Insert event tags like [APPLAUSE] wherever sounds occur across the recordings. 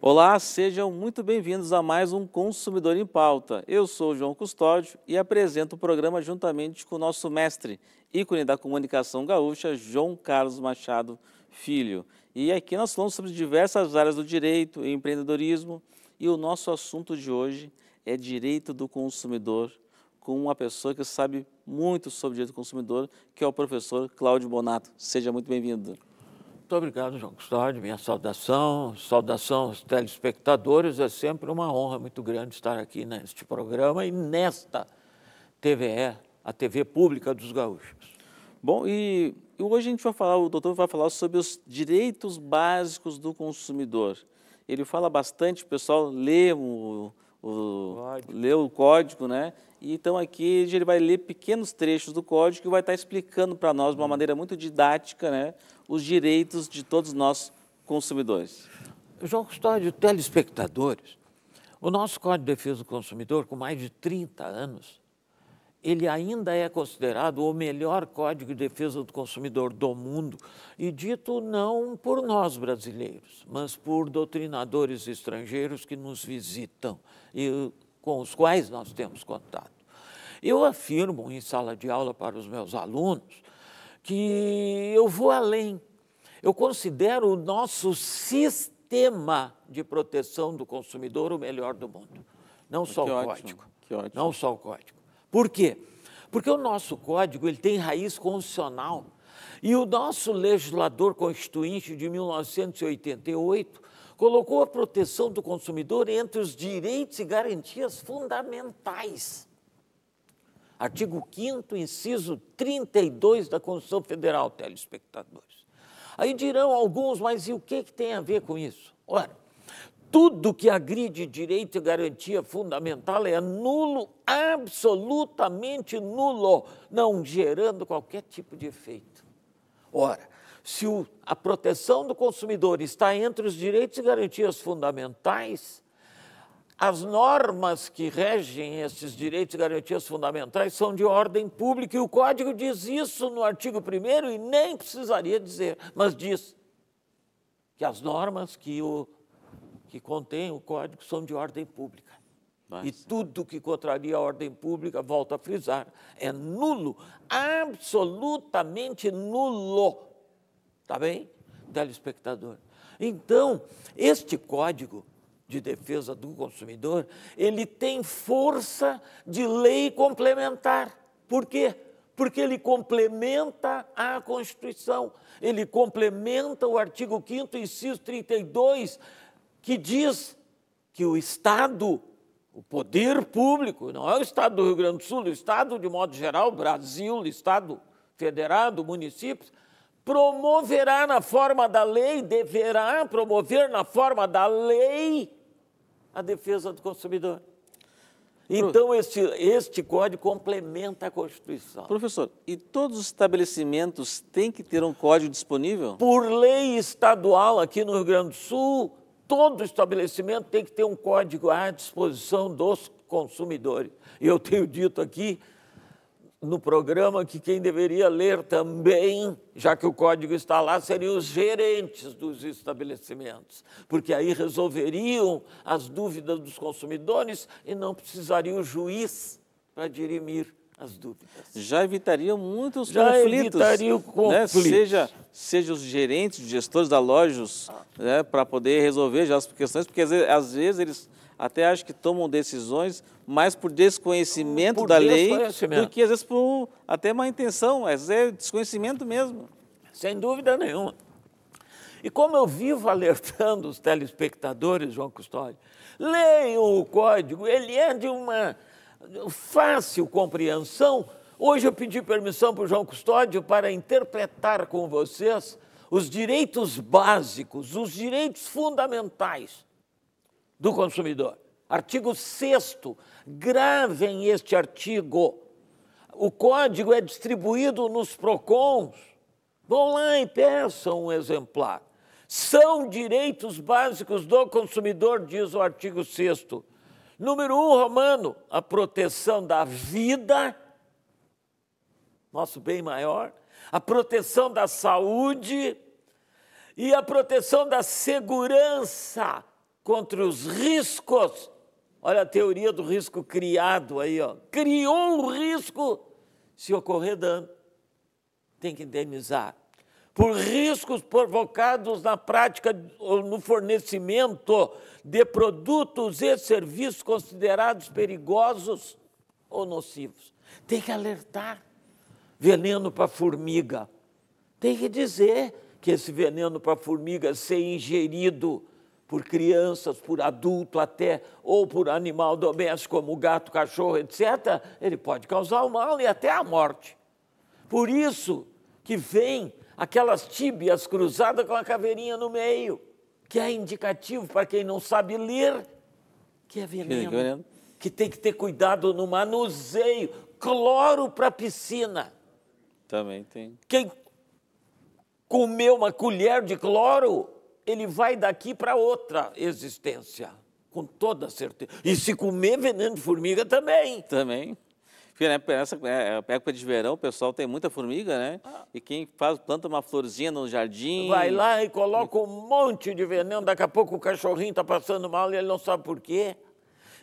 Olá, sejam muito bem-vindos a mais um Consumidor em Pauta. Eu sou o João Custódio e apresento o programa juntamente com o nosso mestre, ícone da comunicação gaúcha, João Carlos Machado Filho. E aqui nós falamos sobre diversas áreas do direito, empreendedorismo, e o nosso assunto de hoje é direito do consumidor com uma pessoa que sabe muito sobre direito do consumidor, que é o professor Cláudio Bonato. Seja muito bem-vindo. Muito obrigado, João Custódio. Minha saudação, saudação aos telespectadores. É sempre uma honra muito grande estar aqui neste programa e nesta TVE, a TV Pública dos Gaúchos. Bom, e hoje a gente vai falar, o doutor vai falar sobre os direitos básicos do consumidor ele fala bastante, o pessoal lê o, o, lê o código, né? E então aqui ele vai ler pequenos trechos do código e vai estar explicando para nós de uma hum. maneira muito didática, né, os direitos de todos nós consumidores. João Custódio, telespectadores, o nosso Código de Defesa do Consumidor, com mais de 30 anos, ele ainda é considerado o melhor código de defesa do consumidor do mundo, e dito não por nós brasileiros, mas por doutrinadores estrangeiros que nos visitam e com os quais nós temos contato. Eu afirmo em sala de aula para os meus alunos que eu vou além. Eu considero o nosso sistema de proteção do consumidor o melhor do mundo. Não ah, só que o ótimo, código. Não só o código. Por quê? Porque o nosso código ele tem raiz constitucional e o nosso legislador constituinte de 1988 colocou a proteção do consumidor entre os direitos e garantias fundamentais. Artigo 5 inciso 32 da Constituição Federal, telespectadores. Aí dirão alguns, mas e o que, que tem a ver com isso? Ora, tudo que agride direito e garantia fundamental é nulo, absolutamente nulo, não gerando qualquer tipo de efeito. Ora, se o, a proteção do consumidor está entre os direitos e garantias fundamentais, as normas que regem esses direitos e garantias fundamentais são de ordem pública e o código diz isso no artigo 1 e nem precisaria dizer, mas diz que as normas que o que contém o código são de ordem pública. E tudo que contraria a ordem pública, volto a frisar, é nulo, absolutamente nulo. Está bem, telespectador? Então, este código de defesa do consumidor, ele tem força de lei complementar. Por quê? Porque ele complementa a Constituição, ele complementa o artigo 5º, inciso 32, que diz que o Estado, o poder público, não é o Estado do Rio Grande do Sul, o Estado, de modo geral, Brasil, Estado federado, municípios, promoverá na forma da lei, deverá promover na forma da lei a defesa do consumidor. Então, este, este código complementa a Constituição. Professor, e todos os estabelecimentos têm que ter um código disponível? Por lei estadual aqui no Rio Grande do Sul, Todo estabelecimento tem que ter um código à disposição dos consumidores. E Eu tenho dito aqui no programa que quem deveria ler também, já que o código está lá, seriam os gerentes dos estabelecimentos, porque aí resolveriam as dúvidas dos consumidores e não precisaria o juiz para dirimir as dúvidas. Já evitariam muitos Já conflitos. Evitaria o conflito. Né? Seja, seja os gerentes, os gestores da lojas, ah. né? para poder resolver já as questões, porque às vezes, às vezes, eles até acham que tomam decisões mais por desconhecimento por da desconhecimento. lei do que às vezes por até má intenção, às vezes é desconhecimento mesmo. Sem dúvida nenhuma. E como eu vivo alertando os telespectadores, João Custódio, leiam o código, ele é de uma fácil compreensão, hoje eu pedi permissão para o João Custódio para interpretar com vocês os direitos básicos, os direitos fundamentais do consumidor. Artigo 6 gravem este artigo. O código é distribuído nos PROCONs. Vão lá e peçam um exemplar. São direitos básicos do consumidor, diz o artigo 6 Número um, Romano, a proteção da vida, nosso bem maior, a proteção da saúde e a proteção da segurança contra os riscos. Olha a teoria do risco criado aí, ó. Criou um risco se ocorrer dano. Tem que indenizar por riscos provocados na prática ou no fornecimento de produtos e serviços considerados perigosos ou nocivos. Tem que alertar. Veneno para formiga. Tem que dizer que esse veneno para formiga ser ingerido por crianças, por adulto até, ou por animal doméstico como gato, cachorro, etc., ele pode causar o mal e até a morte. Por isso que vem aquelas tíbias cruzadas com a caveirinha no meio, que é indicativo para quem não sabe ler, que é veneno, que tem que ter cuidado no manuseio, cloro para piscina. Também tem. Quem comeu uma colher de cloro, ele vai daqui para outra existência, com toda certeza. E se comer veneno de formiga também. Também. Porque né, nessa é, é época de verão, o pessoal tem muita formiga, né? Ah. E quem faz, planta uma florzinha no jardim. Vai lá e coloca um monte de veneno, daqui a pouco o cachorrinho está passando mal e ele não sabe por quê.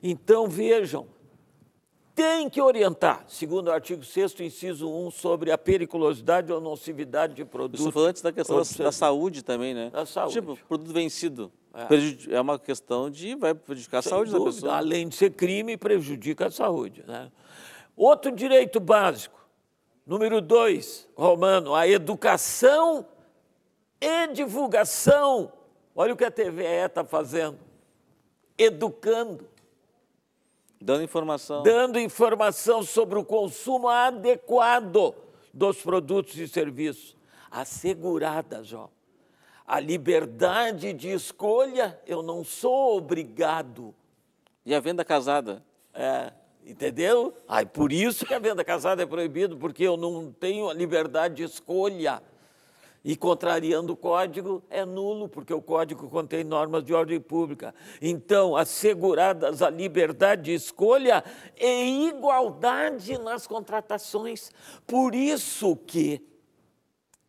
Então vejam, tem que orientar, segundo o artigo 6 inciso 1, sobre a periculosidade ou nocividade de produtos. Isso foi antes da questão da, da, saúde também, né? Da saúde. Tipo, produto vencido. É. é uma questão de vai prejudicar Sem a saúde dúvida. da pessoa. Além de ser crime, prejudica a saúde, né? Outro direito básico, número dois, Romano, a educação e divulgação. Olha o que a TVE está fazendo: educando. Dando informação. Dando informação sobre o consumo adequado dos produtos e serviços. Assegurada, João. A liberdade de escolha, eu não sou obrigado. E a venda casada? É. Entendeu? Ai, por isso que a venda casada é proibida, porque eu não tenho a liberdade de escolha. E contrariando o código, é nulo, porque o código contém normas de ordem pública. Então, asseguradas a liberdade de escolha e igualdade nas contratações. Por isso que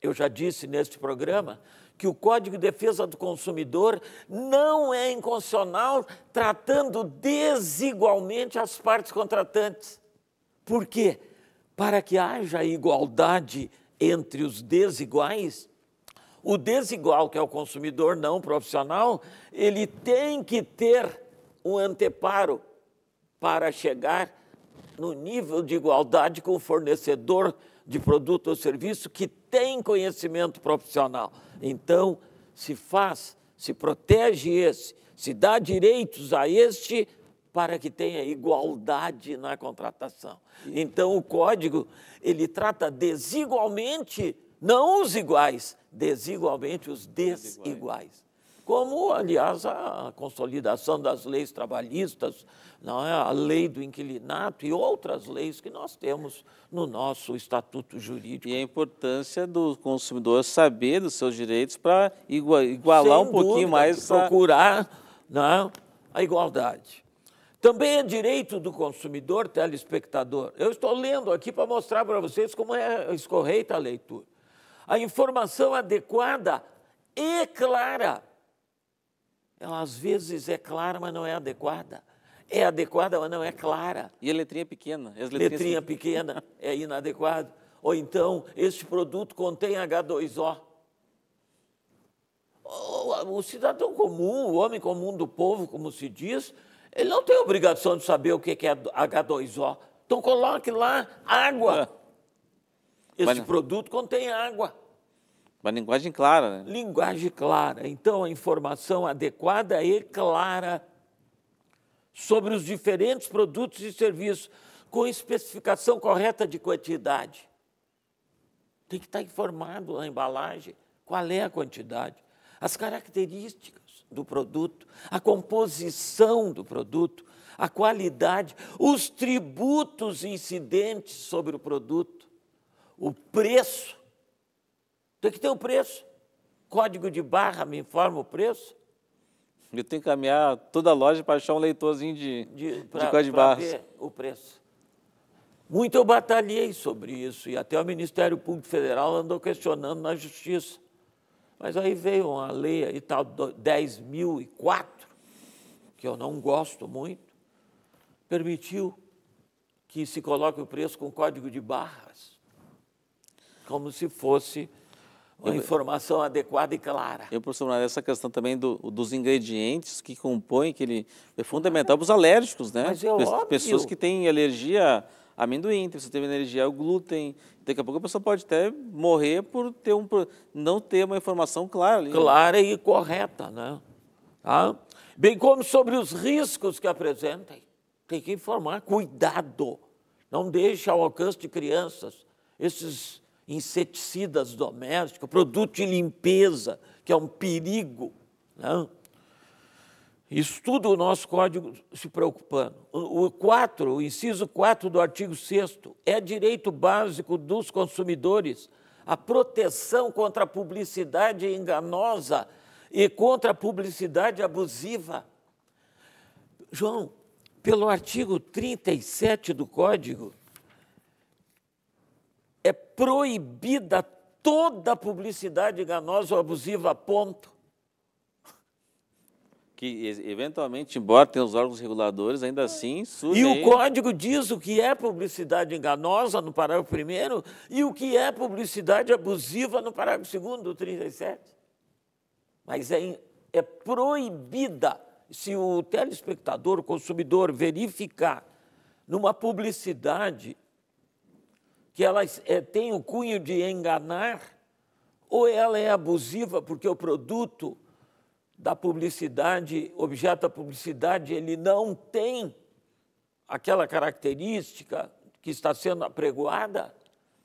eu já disse neste programa que o Código de Defesa do Consumidor não é inconstitucional tratando desigualmente as partes contratantes. Por quê? Para que haja igualdade entre os desiguais, o desigual, que é o consumidor não profissional, ele tem que ter um anteparo para chegar no nível de igualdade com o fornecedor de produto ou serviço que tem conhecimento profissional. Então, se faz, se protege esse, se dá direitos a este para que tenha igualdade na contratação. Então, o código, ele trata desigualmente, não os iguais, desigualmente os desiguais como, aliás, a consolidação das leis trabalhistas, não é? a lei do inquilinato e outras leis que nós temos no nosso estatuto jurídico. E a importância do consumidor saber dos seus direitos para igualar Sem um pouquinho dúvida, mais. Procurar não é? a igualdade. Também é direito do consumidor, telespectador. Eu estou lendo aqui para mostrar para vocês como é escorreita a leitura. A informação adequada e clara ela às vezes é clara, mas não é adequada. É adequada, mas não é clara. E a letrinha é pequena. letrinha são... pequena é inadequado. Ou então, este produto contém H2O. O cidadão comum, o homem comum do povo, como se diz, ele não tem obrigação de saber o que é H2O. Então coloque lá água. É. Este mas... produto contém água. Uma linguagem clara, né? Linguagem clara. Então, a informação adequada e clara sobre os diferentes produtos e serviços, com especificação correta de quantidade. Tem que estar informado na embalagem qual é a quantidade, as características do produto, a composição do produto, a qualidade, os tributos incidentes sobre o produto, o preço é tem que ter o um preço. Código de barra me informa o preço. Eu tenho que caminhar toda a loja para achar um leitorzinho de, de, pra, de código de barra. ver o preço. Muito eu batalhei sobre isso e até o Ministério Público Federal andou questionando na Justiça. Mas aí veio uma lei aí tal, 10.004, que eu não gosto muito, permitiu que se coloque o preço com código de barras, como se fosse uma eu, informação adequada e clara. E, professor essa questão também do, dos ingredientes que compõem ele É fundamental para os alérgicos, né? Mas é óbvio. Pessoas que têm alergia a amendoim, você tem alergia ao glúten. Daqui a pouco a pessoa pode até morrer por, ter um, por não ter uma informação clara. Ali. Clara e correta, né? Tá? Bem como sobre os riscos que apresentem. Tem que informar, cuidado. Não deixe ao alcance de crianças esses inseticidas domésticos, produto de limpeza, que é um perigo. Né? Isso tudo o nosso código se preocupando. O 4, o inciso 4 do artigo 6 é direito básico dos consumidores a proteção contra a publicidade enganosa e contra a publicidade abusiva. João, pelo artigo 37 do Código, é proibida toda publicidade enganosa ou abusiva a ponto. Que, eventualmente, embora tenha os órgãos reguladores, ainda assim surgem... E o código diz o que é publicidade enganosa, no parágrafo 1 e o que é publicidade abusiva, no parágrafo 2 do 37. Mas é, é proibida, se o telespectador, o consumidor, verificar numa publicidade que ela é, tem o cunho de enganar, ou ela é abusiva porque o produto da publicidade, objeto da publicidade, ele não tem aquela característica que está sendo apregoada,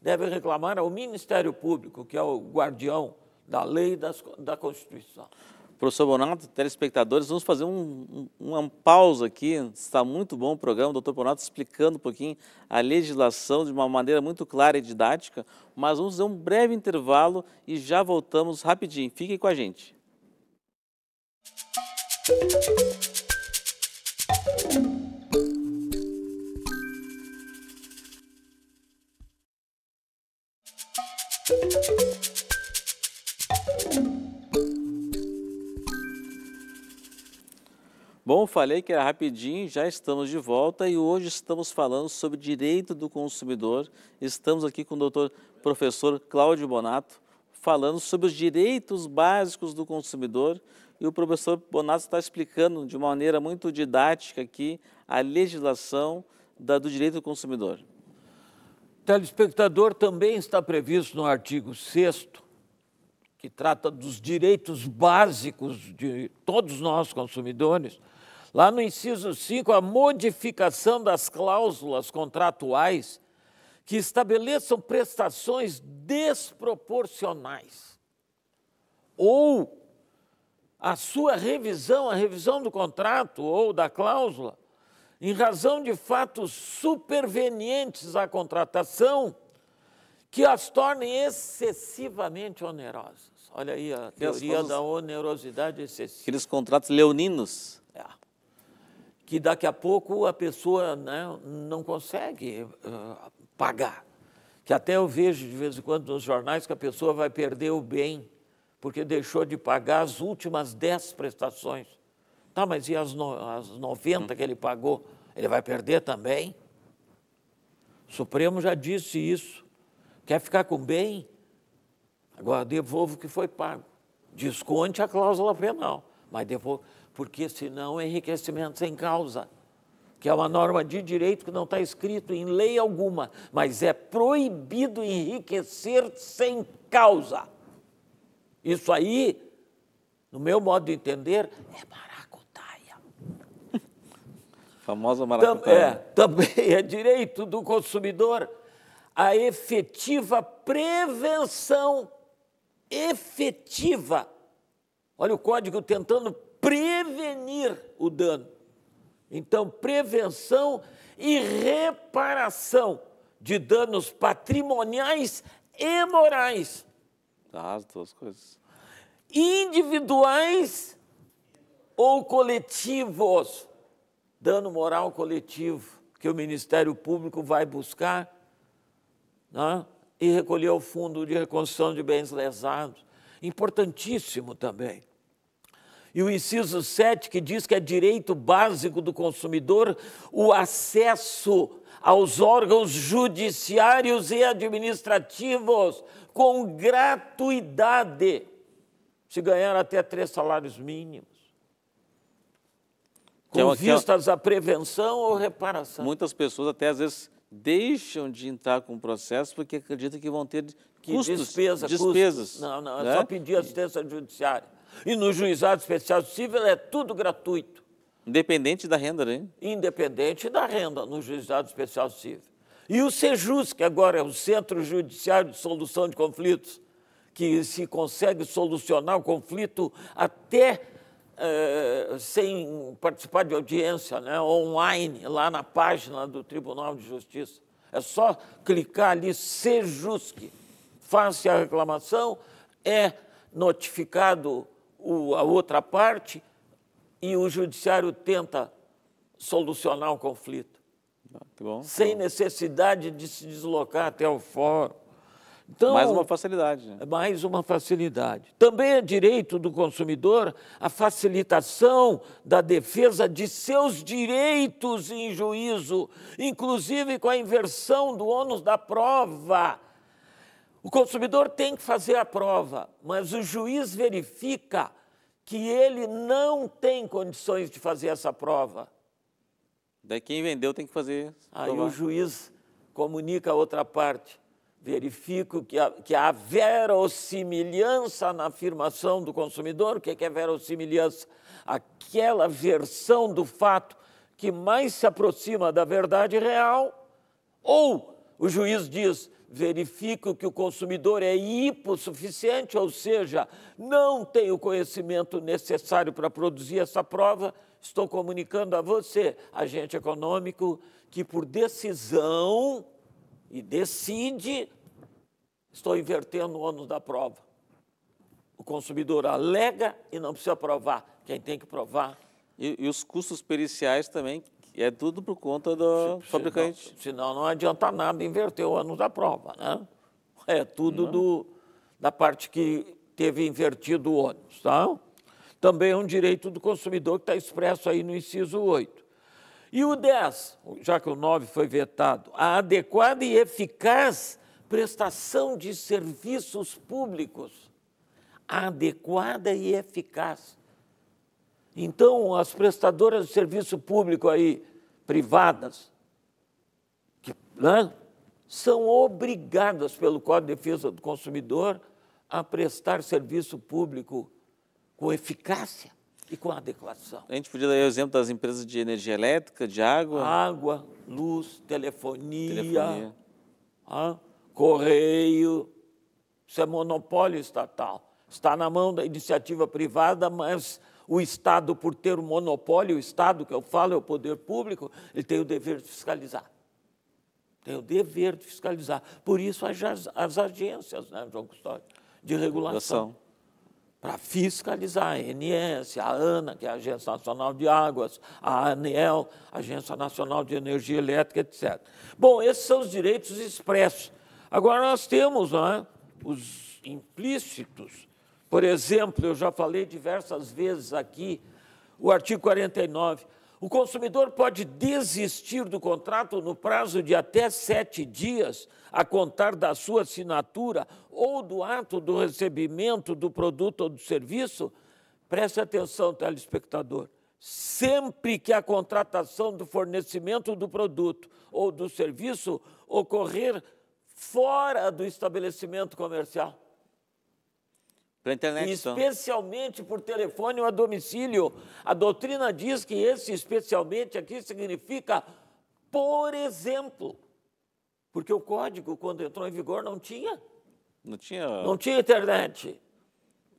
deve reclamar ao Ministério Público, que é o guardião da lei e da Constituição. Professor Bonato, telespectadores, vamos fazer um, um, uma pausa aqui. Está muito bom o programa, o doutor Bonato explicando um pouquinho a legislação de uma maneira muito clara e didática, mas vamos fazer um breve intervalo e já voltamos rapidinho. Fiquem com a gente. Música Bom, falei que era rapidinho, já estamos de volta e hoje estamos falando sobre direito do consumidor. Estamos aqui com o doutor professor Cláudio Bonato, falando sobre os direitos básicos do consumidor. E o professor Bonato está explicando de uma maneira muito didática aqui a legislação da, do direito do consumidor. Telespectador também está previsto no artigo 6 que trata dos direitos básicos de todos nós consumidores, Lá no inciso 5, a modificação das cláusulas contratuais que estabeleçam prestações desproporcionais ou a sua revisão, a revisão do contrato ou da cláusula, em razão de fatos supervenientes à contratação, que as tornem excessivamente onerosas. Olha aí a teoria da onerosidade excessiva. Aqueles contratos leoninos. É que daqui a pouco a pessoa né, não consegue uh, pagar. Que até eu vejo de vez em quando nos jornais que a pessoa vai perder o bem porque deixou de pagar as últimas 10 prestações. Tá, mas e as, no, as 90 que ele pagou? Ele vai perder também? O Supremo já disse isso. Quer ficar com bem? Agora devolvo o que foi pago. Desconte a cláusula penal, mas devolva porque senão é enriquecimento sem causa, que é uma norma de direito que não está escrito em lei alguma, mas é proibido enriquecer sem causa. Isso aí, no meu modo de entender, é maracutaia. [LAUGHS] Famosa maracutaia. Também é, também é direito do consumidor a efetiva prevenção efetiva. Olha o código tentando prevenir o dano. Então, prevenção e reparação de danos patrimoniais e morais. Ah, as duas coisas. Individuais ou coletivos. Dano moral coletivo, que o Ministério Público vai buscar né, e recolher ao fundo de reconstrução de bens lesados. Importantíssimo também e o inciso 7, que diz que é direito básico do consumidor o acesso aos órgãos judiciários e administrativos com gratuidade, se ganhar até três salários mínimos. É com é vistas à prevenção ou reparação. Muitas pessoas até às vezes deixam de entrar com o processo porque acreditam que vão ter custos, despesa, despesas. Custos. Não, não, é né? só pedir assistência judiciária. E no juizado especial civil é tudo gratuito. Independente da renda, né? Independente da renda no juizado especial civil. E o SEJUS, que agora é o Centro Judiciário de Solução de Conflitos, que se consegue solucionar o conflito até eh, sem participar de audiência, né, online, lá na página do Tribunal de Justiça. É só clicar ali, SEJUSC, faça a reclamação, é notificado o, a outra parte e o judiciário tenta solucionar o conflito. Ah, bom, sem necessidade de se deslocar até o fórum. Então, mais uma facilidade. Né? Mais uma facilidade. Também é direito do consumidor a facilitação da defesa de seus direitos em juízo, inclusive com a inversão do ônus da prova. O consumidor tem que fazer a prova, mas o juiz verifica que ele não tem condições de fazer essa prova. Daí quem vendeu tem que fazer. Aí provar. o juiz comunica a outra parte. Verifico que, a, que verossimilhança na afirmação do consumidor. O que é, é verossimilhança? Aquela versão do fato que mais se aproxima da verdade real. Ou o juiz diz: verifico que o consumidor é hipossuficiente, ou seja, não tem o conhecimento necessário para produzir essa prova, estou comunicando a você, agente econômico, que por decisão e decide, estou invertendo o ônus da prova. O consumidor alega e não precisa provar. Quem tem que provar. E, e os custos periciais também e é tudo por conta do se, fabricante. Senão, senão não adianta nada inverter o ano da prova, né? É tudo uhum. do, da parte que teve invertido o ônibus, tá? Também é um direito do consumidor que está expresso aí no inciso 8. E o 10, já que o 9 foi vetado, a adequada e eficaz prestação de serviços públicos. adequada e eficaz. Então, as prestadoras de serviço público aí, privadas, que, né, são obrigadas pelo Código de Defesa do Consumidor a prestar serviço público com eficácia e com adequação. A gente podia dar o exemplo das empresas de energia elétrica, de água? Água, luz, telefonia, telefonia. Ah, correio. Isso é monopólio estatal. Está na mão da iniciativa privada, mas o Estado, por ter o um monopólio, o Estado, que eu falo, é o poder público, ele tem o dever de fiscalizar. Tem o dever de fiscalizar. Por isso, as, as agências, né, João Custódio, de regulação. para fiscalizar a ANS, a ANA, que é a Agência Nacional de Águas, a ANEEL, Agência Nacional de Energia Elétrica, etc. Bom, esses são os direitos expressos. Agora nós temos né, os implícitos por exemplo, eu já falei diversas vezes aqui, o artigo 49. O consumidor pode desistir do contrato no prazo de até sete dias, a contar da sua assinatura ou do ato do recebimento do produto ou do serviço. Preste atenção, telespectador. Sempre que a contratação do fornecimento do produto ou do serviço ocorrer fora do estabelecimento comercial. Pela internet, então. especialmente então. por telefone ou a domicílio. A doutrina diz que esse especialmente aqui significa por exemplo. Porque o código, quando entrou em vigor, não tinha. Não tinha. Não tinha internet.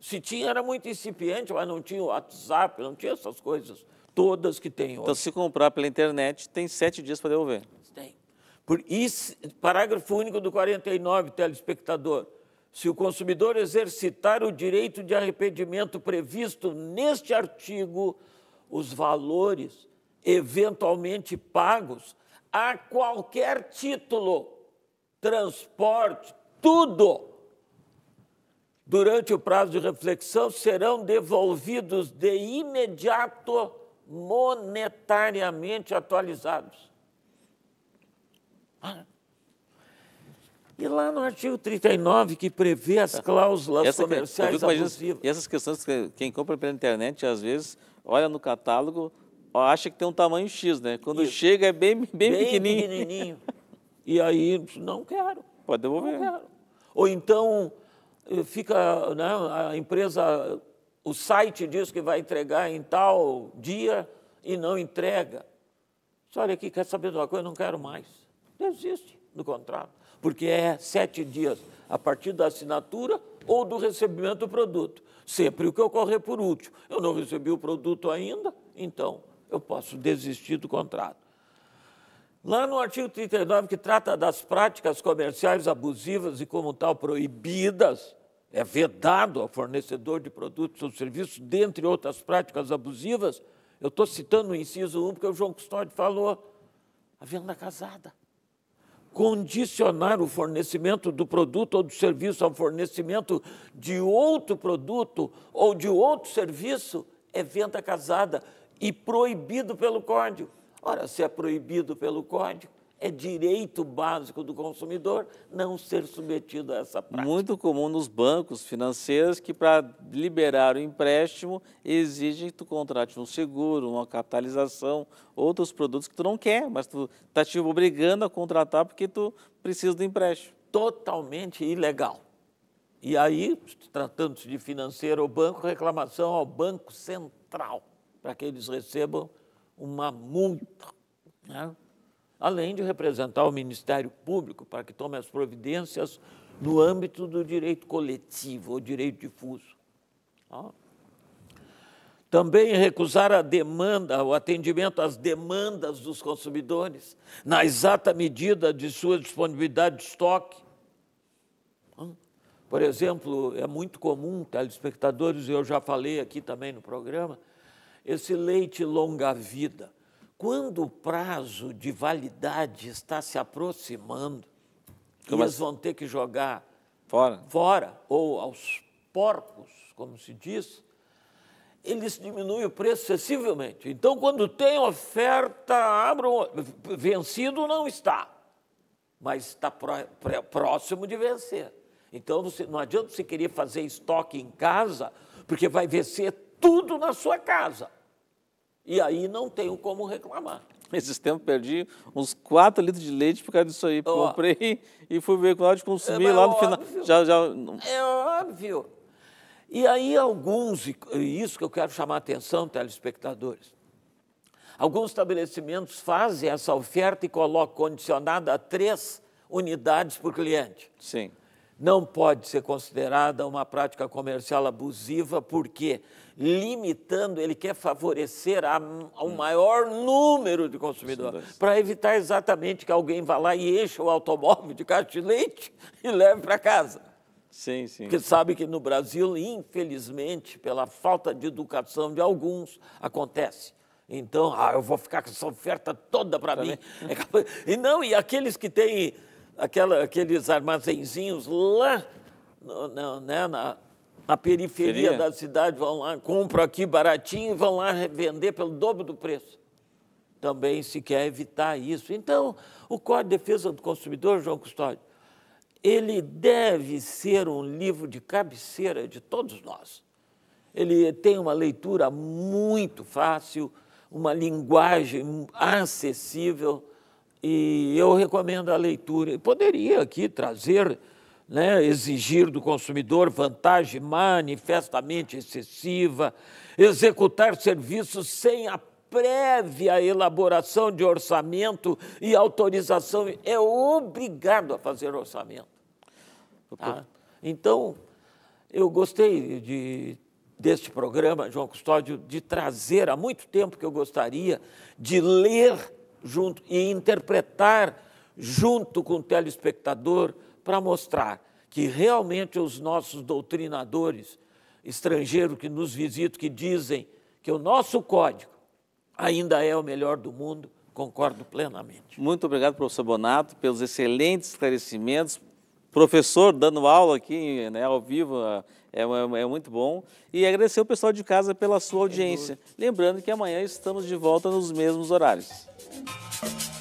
Se tinha, era muito incipiente, mas não tinha o WhatsApp, não tinha essas coisas todas que tem então, hoje. Então, se comprar pela internet, tem sete dias para devolver. Tem. Por isso, parágrafo único do 49, telespectador se o consumidor exercitar o direito de arrependimento previsto neste artigo, os valores eventualmente pagos a qualquer título, transporte, tudo, durante o prazo de reflexão, serão devolvidos de imediato monetariamente atualizados. Ah. E lá no artigo 39, que prevê as cláusulas Essa, comerciais eu, E essas questões, que quem compra pela internet, às vezes, olha no catálogo, acha que tem um tamanho X, né? Quando Isso. chega é bem, bem, bem pequenininho. pequenininho. E aí, não quero. Pode devolver. Não quero. Ou então, eh, fica, né, a empresa, o site diz que vai entregar em tal dia e não entrega. olha aqui, quer saber de uma coisa? Não quero mais. Desiste no contrato, porque é sete dias a partir da assinatura ou do recebimento do produto. Sempre o que ocorrer é por último. Eu não recebi o produto ainda, então eu posso desistir do contrato. Lá no artigo 39, que trata das práticas comerciais abusivas e, como tal, proibidas, é vedado ao fornecedor de produtos ou serviços, dentre outras práticas abusivas. Eu estou citando o inciso 1 porque o João Custódio falou. A venda casada condicionar o fornecimento do produto ou do serviço ao fornecimento de outro produto ou de outro serviço é venda casada e proibido pelo código. Ora, se é proibido pelo código, é direito básico do consumidor não ser submetido a essa prática. Muito comum nos bancos financeiros que, para liberar o empréstimo, exigem que tu contrate um seguro, uma capitalização, outros produtos que tu não quer, mas tu está te obrigando a contratar porque tu precisa do empréstimo. Totalmente ilegal. E aí, tratando-se de financeiro ou banco, reclamação ao Banco Central, para que eles recebam uma multa. Né? além de representar o Ministério Público para que tome as providências no âmbito do direito coletivo ou direito difuso. Também recusar a demanda, o atendimento às demandas dos consumidores, na exata medida de sua disponibilidade de estoque. Por exemplo, é muito comum, telespectadores, eu já falei aqui também no programa, esse leite longa-vida quando o prazo de validade está se aproximando, como eles assim? vão ter que jogar fora. fora ou aos porcos, como se diz, eles diminuem o preço excessivamente. Então, quando tem oferta, abram, vencido não está, mas está próximo de vencer. Então, não adianta você querer fazer estoque em casa, porque vai vencer tudo na sua casa. E aí não tenho como reclamar. Esses tempos perdi uns 4 litros de leite por causa disso aí. Comprei e fui ver quanto consumi é, lá é no óbvio, final. Já, já... É óbvio. E aí alguns, e isso que eu quero chamar a atenção, telespectadores, alguns estabelecimentos fazem essa oferta e colocam condicionada a três unidades por cliente. Sim não pode ser considerada uma prática comercial abusiva, porque limitando, ele quer favorecer a, hum. maior número de consumidores, para evitar exatamente que alguém vá lá e encha o automóvel de caixa de leite [LAUGHS] e leve para casa. Sim, sim. Porque sabe que no Brasil, infelizmente, pela falta de educação de alguns, acontece. Então, ah, eu vou ficar com essa oferta toda para mim. É capaz... [LAUGHS] E não, e aqueles que têm aquela, aqueles armazenzinhos lá na, né, na, na periferia Seria? da cidade, vão lá, compram aqui baratinho e vão lá vender pelo dobro do preço. Também se quer evitar isso. Então, o Código de Defesa do Consumidor, João Custódio, ele deve ser um livro de cabeceira de todos nós. Ele tem uma leitura muito fácil, uma linguagem acessível e eu recomendo a leitura. poderia aqui trazer, né, exigir do consumidor vantagem manifestamente excessiva, executar serviços sem a prévia elaboração de orçamento e autorização. É obrigado a fazer orçamento. Tá? Então, eu gostei de deste programa, João Custódio, de trazer há muito tempo que eu gostaria de ler junto e interpretar junto com o telespectador para mostrar que realmente os nossos doutrinadores estrangeiros que nos visitam, que dizem que o nosso código ainda é o melhor do mundo, concordo plenamente. Muito obrigado, professor Bonato, pelos excelentes esclarecimentos. Professor, dando aula aqui né, ao vivo, é, é, é, muito bom. E agradecer o pessoal de casa pela sua audiência. Lembrando que amanhã estamos de volta nos mesmos horários. Thank you.